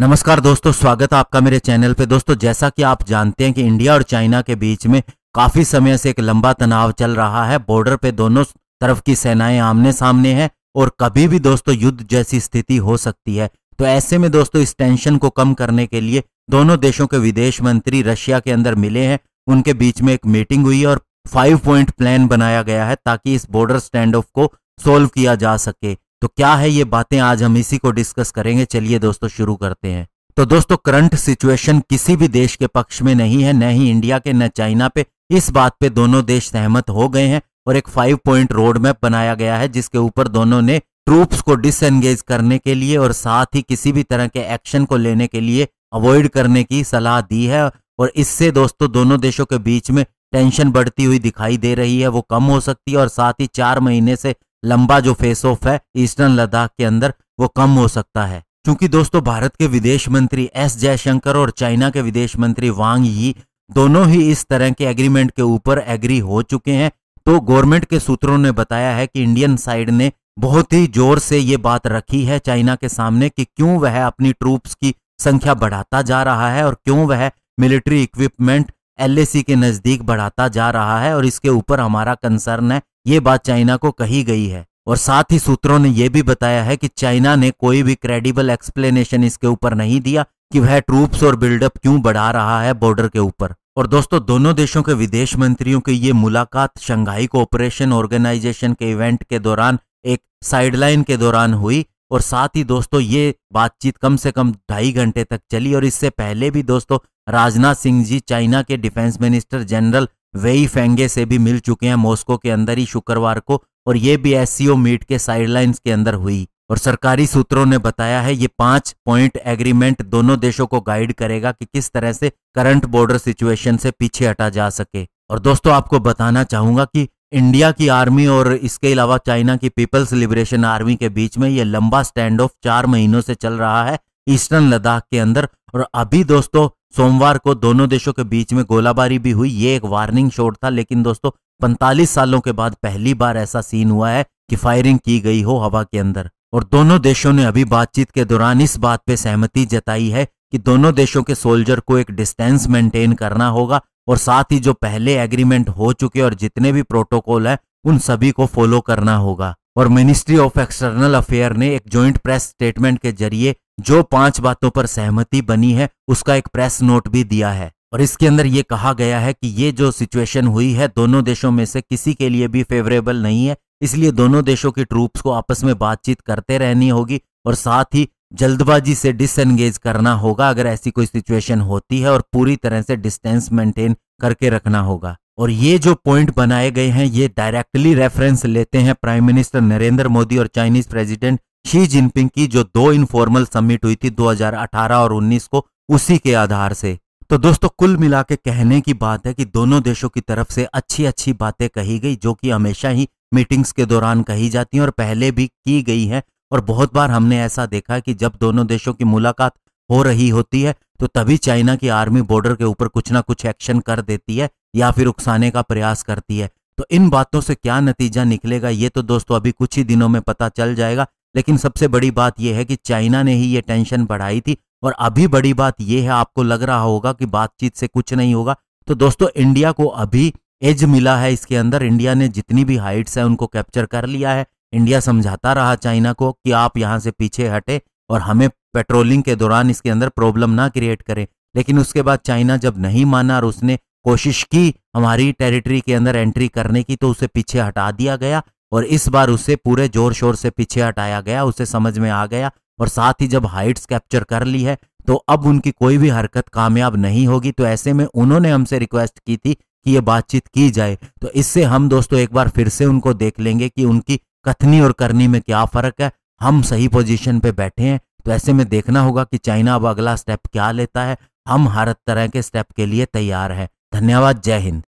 नमस्कार दोस्तों स्वागत है आपका मेरे चैनल पे दोस्तों जैसा कि आप जानते हैं कि इंडिया और चाइना के बीच में काफी समय से एक लंबा तनाव चल रहा है बॉर्डर पे दोनों तरफ की सेनाएं आमने सामने हैं और कभी भी दोस्तों युद्ध जैसी स्थिति हो सकती है तो ऐसे में दोस्तों इस टेंशन को कम करने के लिए दोनों देशों के विदेश मंत्री रशिया के अंदर मिले हैं उनके बीच में एक मीटिंग हुई और फाइव पॉइंट प्लान बनाया गया है ताकि इस बॉर्डर स्टैंड ऑफ को सोल्व किया जा सके तो क्या है ये बातें आज हम इसी को डिस्कस करेंगे चलिए दोस्तों शुरू करते हैं तो दोस्तों करंट सिचुएशन किसी भी देश के पक्ष में नहीं है न ही इंडिया के न चाइना पे इस बात पे दोनों देश सहमत हो गए हैं और एक फाइव पॉइंट रोड मैप बनाया गया है जिसके ऊपर दोनों ने ट्रूप्स को डिसएंगेज करने के लिए और साथ ही किसी भी तरह के एक्शन को लेने के लिए अवॉइड करने की सलाह दी है और इससे दोस्तों दोनों देशों के बीच में टेंशन बढ़ती हुई दिखाई दे रही है वो कम हो सकती है और साथ ही चार महीने से लंबा जो फेस ऑफ है ईस्टर्न लद्दाख के अंदर वो कम हो सकता है क्योंकि दोस्तों भारत के विदेश मंत्री एस जयशंकर और चाइना के विदेश मंत्री वांग यी दोनों ही इस तरह के एग्रीमेंट के ऊपर एग्री हो चुके हैं तो गवर्नमेंट के सूत्रों ने बताया है कि इंडियन साइड ने बहुत ही जोर से ये बात रखी है चाइना के सामने कि क्यों वह अपनी ट्रूप्स की संख्या बढ़ाता जा रहा है और क्यों वह मिलिट्री इक्विपमेंट एल के नज़दीक बढ़ाता जा रहा है और इसके ऊपर हमारा कंसर्न है ये बात चाइना को कही गई है और साथ ही सूत्रों ने यह भी बताया है कि चाइना ने कोई भी क्रेडिबल एक्सप्लेनेशन इसके ऊपर नहीं दिया कि वह ट्रूप्स और बिल्डअप क्यों बढ़ा रहा है बॉर्डर के ऊपर और दोस्तों दोनों देशों के विदेश मंत्रियों की ये मुलाकात शंघाई कोऑपरेशन ऑर्गेनाइजेशन के इवेंट के दौरान एक साइडलाइन के दौरान हुई और साथ ही दोस्तों ये बातचीत कम से कम ढाई घंटे तक चली और इससे पहले भी दोस्तों राजनाथ सिंह जी चाइना के defence minister general Wei Fenghe से भी मिल चुके हैं मॉस्को के अंदर ही शुक्रवार को और ये भी एस मीट के साइडलाइंस के अंदर हुई और सरकारी सूत्रों ने बताया है ये पांच पॉइंट एग्रीमेंट दोनों देशों को गाइड करेगा कि किस तरह से करंट बॉर्डर सिचुएशन से पीछे हटा जा सके और दोस्तों आपको बताना चाहूंगा कि इंडिया की आर्मी और इसके अलावा चाइना की पीपल्स लिबरेशन आर्मी के बीच में यह लंबा स्टैंड ऑफ चार महीनों से चल रहा है ईस्टर्न लद्दाख के अंदर और अभी दोस्तों सोमवार को दोनों देशों के बीच में गोलाबारी भी हुई ये एक वार्निंग शॉट था लेकिन दोस्तों पैंतालीस सालों के बाद पहली बार ऐसा सीन हुआ है कि फायरिंग की गई हो हवा के अंदर और दोनों देशों ने अभी बातचीत के दौरान इस बात पे सहमति जताई है कि दोनों देशों के सोल्जर को एक डिस्टेंस मेंटेन करना होगा और साथ ही जो पहले एग्रीमेंट हो चुके और जितने भी प्रोटोकॉल है उन सभी को फॉलो करना होगा और मिनिस्ट्री ऑफ एक्सटर्नल अफेयर ने एक ज्वाइंट प्रेस स्टेटमेंट के जरिए जो पांच बातों पर सहमति बनी है उसका एक प्रेस नोट भी दिया है और इसके अंदर ये कहा गया है कि ये जो सिचुएशन हुई है दोनों देशों में से किसी के लिए भी फेवरेबल नहीं है इसलिए दोनों देशों की ट्रूप्स को आपस में बातचीत करते रहनी होगी और साथ ही जल्दबाजी से डिसंगेज करना होगा अगर ऐसी कोई सिचुएशन होती है और पूरी तरह से डिस्टेंस मेंटेन करके रखना होगा और ये जो पॉइंट बनाए गए हैं ये डायरेक्टली रेफरेंस लेते हैं प्राइम मिनिस्टर नरेंद्र मोदी और चाइनीज प्रेसिडेंट शी जिनपिंग की जो दो इनफॉर्मल समिट हुई थी 2018 और 19 को उसी के आधार से तो दोस्तों कुल मिला के कहने की बात है कि दोनों देशों की तरफ से अच्छी अच्छी बातें कही गई जो कि हमेशा ही मीटिंग्स के दौरान कही जाती हैं और पहले भी की गई हैं और बहुत बार हमने ऐसा देखा है कि जब दोनों देशों की मुलाकात हो रही होती है तो तभी चाइना की आर्मी बॉर्डर के ऊपर कुछ ना कुछ एक्शन कर देती है या फिर उकसाने का प्रयास करती है तो इन बातों से क्या नतीजा निकलेगा ये तो दोस्तों अभी कुछ ही दिनों में पता चल जाएगा लेकिन सबसे बड़ी बात यह है कि चाइना ने ही ये टेंशन बढ़ाई थी और अभी बड़ी बात यह है आपको लग रहा होगा कि बातचीत से कुछ नहीं होगा तो दोस्तों इंडिया को अभी एज मिला है इसके अंदर इंडिया ने जितनी भी हाइट्स है उनको कैप्चर कर लिया है इंडिया समझाता रहा चाइना को कि आप यहाँ से पीछे हटे और हमें पेट्रोलिंग के दौरान इसके अंदर प्रॉब्लम ना क्रिएट करें लेकिन उसके बाद चाइना जब नहीं माना और उसने कोशिश की हमारी टेरिटरी के अंदर एंट्री करने की तो उसे पीछे हटा दिया गया और इस बार उसे पूरे जोर शोर से पीछे हटाया गया उसे समझ में आ गया और साथ ही जब हाइट्स कैप्चर कर ली है तो अब उनकी कोई भी हरकत कामयाब नहीं होगी तो ऐसे में उन्होंने हमसे रिक्वेस्ट की थी कि ये बातचीत की जाए तो इससे हम दोस्तों एक बार फिर से उनको देख लेंगे कि उनकी कथनी और करनी में क्या फर्क है हम सही पोजीशन पे बैठे हैं तो ऐसे में देखना होगा कि चाइना अब अगला स्टेप क्या लेता है हम हर तरह के स्टेप के लिए तैयार है धन्यवाद जय हिंद